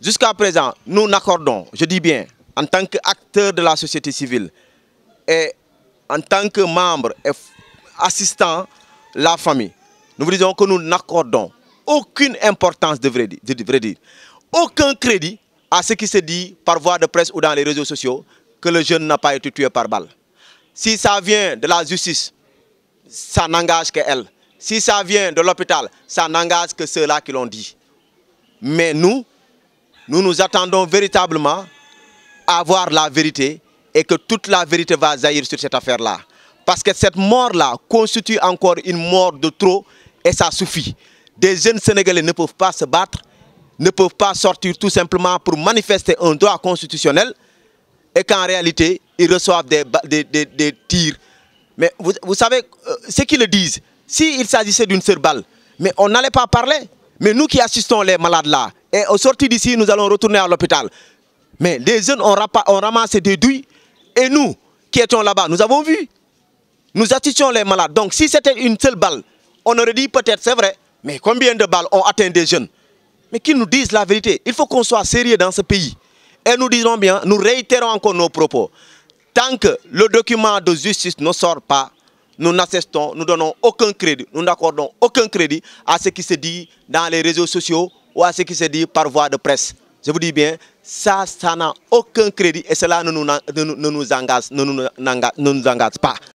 Jusqu'à présent, nous n'accordons, je dis bien, en tant qu'acteur de la société civile et en tant que membre et assistant la famille, nous vous disons que nous n'accordons aucune importance, de vrai, dire, dire, aucun crédit à ce qui se dit par voie de presse ou dans les réseaux sociaux que le jeune n'a pas été tué par balle. Si ça vient de la justice, ça n'engage que elle. Si ça vient de l'hôpital, ça n'engage que ceux-là qui l'ont dit. Mais nous, nous nous attendons véritablement à voir la vérité et que toute la vérité va jaillir sur cette affaire-là. Parce que cette mort-là constitue encore une mort de trop et ça suffit. Des jeunes Sénégalais ne peuvent pas se battre, ne peuvent pas sortir tout simplement pour manifester un droit constitutionnel et qu'en réalité, ils reçoivent des, tirs. Mais vous, savez, euh, ce qu'ils disent, s'il s'agissait d'une seule balle, mais on n'allait pas parler. Mais nous qui assistons les malades là, et au sorti d'ici, nous allons retourner à l'hôpital. Mais les jeunes ont, ramassé des douilles. Et nous, qui étions là-bas, nous avons vu. Nous assistions les malades. Donc si c'était une seule balle, on aurait dit peut-être, c'est vrai. Mais combien de balles ont atteint des jeunes Mais qu'ils nous disent la vérité. Il faut qu'on soit sérieux dans ce pays. Et nous disons bien, nous réitérons encore nos propos. Tant que le document de justice ne sort pas, nous n'assistons, nous donnons aucun crédit, nous n'accordons aucun crédit à ce qui se dit dans les réseaux sociaux ou à ce qui se dit par voie de presse. Je vous dis bien, ça, ça n'a aucun crédit et cela ne nous, engage, ne nous engage pas.